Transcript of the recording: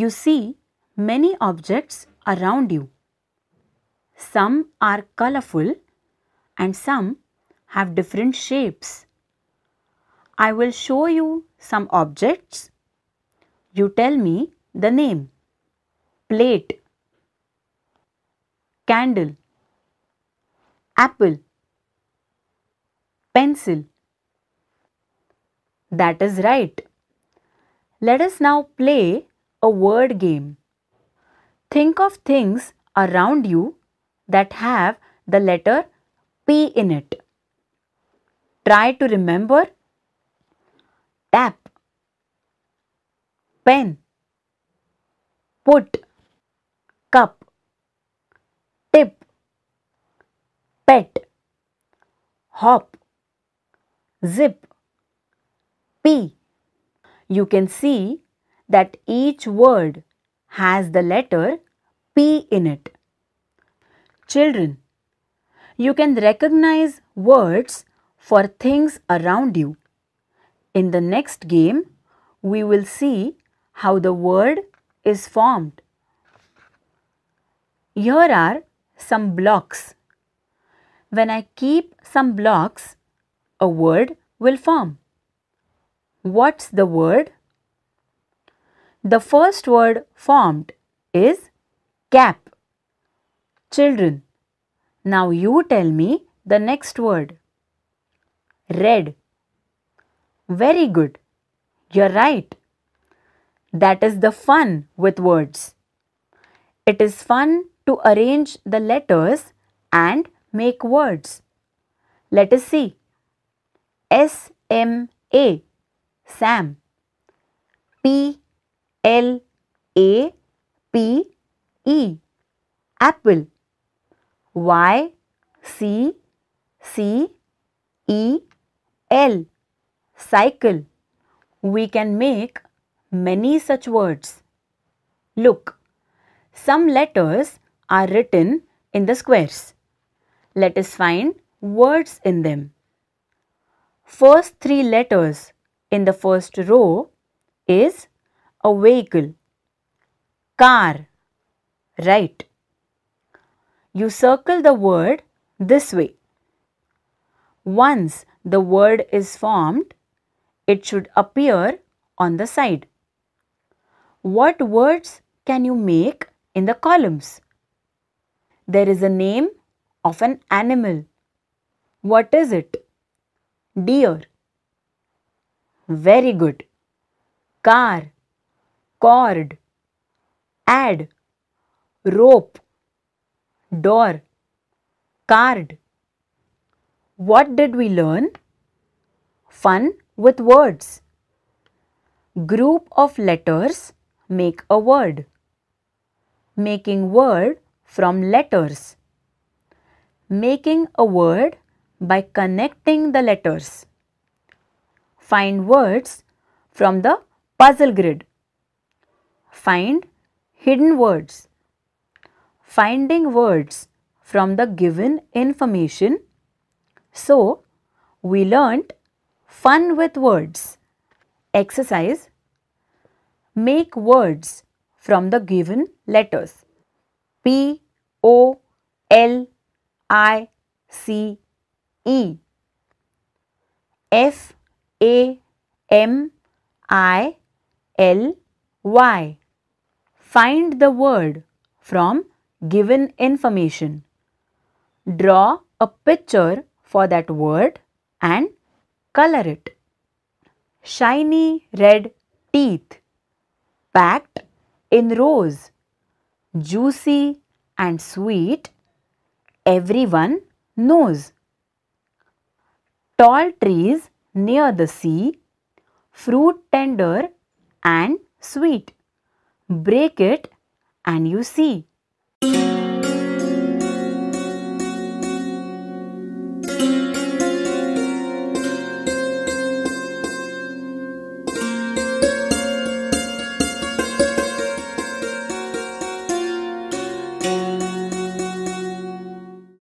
You see many objects around you. Some are colorful and some have different shapes. I will show you some objects. You tell me the name. Plate, candle, apple, pencil. That is right. Let us now play a word game. Think of things around you that have the letter P in it. Try to remember tap, pen, put, cup, tip, pet, hop, zip, pee. You can see that each word has the letter P in it. Children, you can recognize words for things around you. In the next game, we will see how the word is formed. Here are some blocks. When I keep some blocks, a word will form. What's the word? The first word formed is cap. Children, now you tell me the next word. Red. Very good. You're right. That is the fun with words. It is fun to arrange the letters and make words. Let us see. S M A Sam P L A P E apple Y C C E L cycle we can make many such words look some letters are written in the squares let us find words in them first three letters in the first row is a vehicle, car, right? You circle the word this way. Once the word is formed, it should appear on the side. What words can you make in the columns? There is a name of an animal. What is it? Deer. Very good. Car cord, add, rope, door, card. What did we learn? Fun with words. Group of letters make a word. Making word from letters. Making a word by connecting the letters. Find words from the puzzle grid. Find hidden words. Finding words from the given information. So, we learnt fun with words. Exercise. Make words from the given letters. p o l i c e f a m i l why? Find the word from given information. Draw a picture for that word and color it. Shiny red teeth, packed in rows, juicy and sweet, everyone knows. Tall trees near the sea, fruit tender and sweet. Break it and you see.